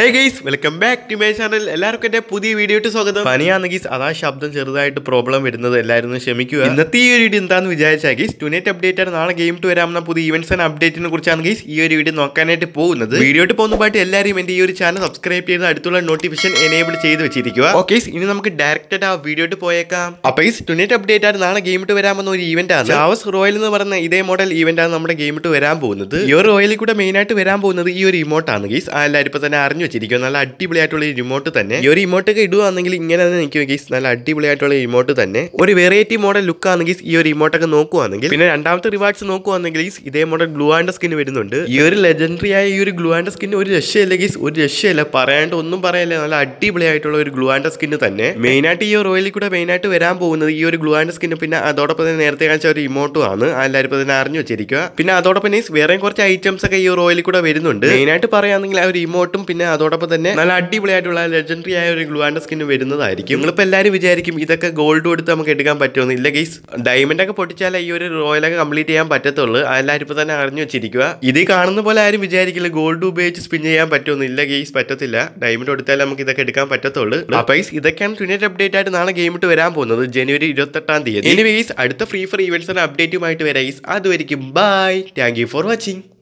hey guys welcome back to my channel എല്ലാവർക്കും എൻ്റെ പുതിയ വീഡിയോയിട്ട് സ്വാഗതം പനിയാന്ന് ഗീസ് അതാ ശബ്ദം ചെറുതായിട്ട് പ്രോബ്ലം വരുന്നത് എല്ലാവരും ക്ഷമിക്കുക ഇന്നത്തെ ഈ ഒരു വീഡിയോ എന്താണെന്ന് വിചാരിച്ചാൽ ഗീസ് ടുനേറ്റ് അപ്ഡേറ്റ് ആണ് നാളെ ഗെയിം ടു വരാമെന്ന പുതിയ ഇവൻസ് ആൻഡ് അപ്ഡേറ്റിനെ കുറിച്ചാണ് ഗീസ് ഈ ഒരു വീഡിയോ നോക്കാനായിട്ട് പോകുന്നത് വീഡിയോട്ട് പോകുന്നതായിട്ട് എല്ലാവരും എൻ്റെ ഈ ഒരു ചാനൽ സബ്സ്ക്രൈബ് ചെയ്ത് അടുത്തുള്ള നോട്ടിഫിക്കേഷൻ എനേബിൾ ചെയ്ത് വെച്ചിരിക്കുക ഓക്കെ ഇനി നമുക്ക് ഡയറക്റ്റായിട്ട് ആ വീഡിയോട്ട് പോയേക്കാം അപ്പോൾ ഗീസ് ടുനേറ്റ് അപ്ഡേറ്റ് ആണ് നാളെ ഗെയിം ടു വരാമെന്ന ഒരു ഇവന്റ് ആണ് ചാവസ് റോയൽ എന്ന് പറയുന്ന ഇതേ മോഡൽ ഇവന്റ് ആണ് നമ്മുടെ ഗെയിം ടു വരാൻ പോകുന്നത് ഈ ഒരു റോയലിൽ കൂടെ മെയിനായിട്ട് വരാൻ പോകുന്നത് ഈ ഒരു ഇമോട്ടാണ് ഗീസ് ആ എല്ലാവരും ഇപ്പൊ തന്നെ അറിഞ്ഞു വെച്ചിരിക്കും നല്ല അടിപൊളിയായിട്ടുള്ള ഒരു റിമോട്ട് തന്നെ ഈ ഒരു ഇമോട്ടൊക്കെ ഇടുകയാണെങ്കിൽ ഇങ്ങനെ തന്നെ നിൽക്കും ഗീസ് നല്ല അടിപൊളിയായിട്ടുള്ള ഇമോട്ട് തന്നെ ഒരു വെറൈറ്റി മോഡൽ ലുക്ക് ആണെങ്കിൽ ഈ ഒരു ഇമോട്ടൊക്കെ നോക്കുവാണെങ്കിൽ പിന്നെ രണ്ടാമത്തെ റിവാർഡ്സ് നോക്കുവാണെങ്കിൽ ഇതേ മോഡൽ ഗ്ലൂ ആൻഡ് സ്കിൻ വരുന്നുണ്ട് ഈ ഒരു ലെജൻഡറി ആയ ഈ ഒരു ഗ്ലൂ ആൻഡ് സ്കിൻ ഒരു രക്ഷയില്ല ഗീസ് ഒരു രക്ഷയില്ല പറയാണ്ട് ഒന്നും പറയല്ല നല്ല അടിപൊളിയായിട്ടുള്ള ഒരു ഗ്ലൂ ആൻഡ് സ്കിൻ തന്നെ മെയിനായിട്ട് ഈ ഒരു ഓയിലിൽ കൂടെ മെയിനായിട്ട് വരാൻ പോകുന്നത് ഈ ഒരു ഗ്ലൂ ആൻഡ് സ്കിൻ പിന്നെ അതോടൊപ്പം തന്നെ നേരത്തെ കാണിച്ച ഒരു ഇമോട്ടും ആണ് എല്ലാവരും തന്നെ അറിഞ്ഞു വെച്ചിരിക്കുക പിന്നെ അതോടൊപ്പം വേറെ കുറച്ച് ഐറ്റംസ് ഒക്കെ ഈ റോയിൽ കൂടെ വരുന്നുണ്ട് മെയിനായിട്ട് പറയുകയാണെങ്കിൽ ആ ഒരു ഇമോട്ടും പിന്നെ അതോടൊപ്പം തന്നെ നല്ല അടിപൊളിയായിട്ടുള്ള ലെജൻഡറി ആയ ഒരു ഗ്ലൂവാൻഡ് സ്കിൻ വരുന്നതായിരിക്കും നിങ്ങളിപ്പോൾ എല്ലാവരും വിചാരിക്കും ഇതൊക്കെ ഗോൾഡ് കൊടുത്ത് നമുക്ക് എടുക്കാൻ പറ്റുമെന്ന് ഇല്ല ഗൈസ് ഡയമണ്ട് ഒക്കെ പൊട്ടിച്ചാലേ ഈ ഒരു റോയലൊക്കെ കംപ്ലീറ്റ് ചെയ്യാൻ പറ്റത്തുള്ളൂ എല്ലാവരും ഇപ്പോൾ തന്നെ അറിഞ്ഞു വെച്ചിരിക്കുക ഇത് കാണുന്ന പോലെ ആരും വിചാരിക്കില്ല ഗോൾഡ് ഉപയോഗിച്ച് സ്പിൻ ചെയ്യാൻ പറ്റുമെന്ന് ഇല്ല ഗെയ്സ് പറ്റത്തില്ല ഡയമണ്ട് കൊടുത്താലേ നമുക്ക് ഇതൊക്കെ എടുക്കാൻ പറ്റത്തുള്ളൂ അപ്പോൾ ഗൈസ് ഇതൊക്കെയാണ് ട്വിനറ്റ് അപ്ഡേറ്റ് ആയിട്ട് നാളെ ഗെയിം ഇട്ട് വരാൻ പോകുന്നത് ജനുവരി ഇരുപത്തെട്ടാം തീയതി ഇനി ഗെയ്സ് അടുത്ത ഫ്രീ ഫയർ ഈവൻസിന്റെ അപ്ഡേറ്റുമായിട്ട് വരാം ഗെയ്സ് അതുവരിക്കും bye thank you for watching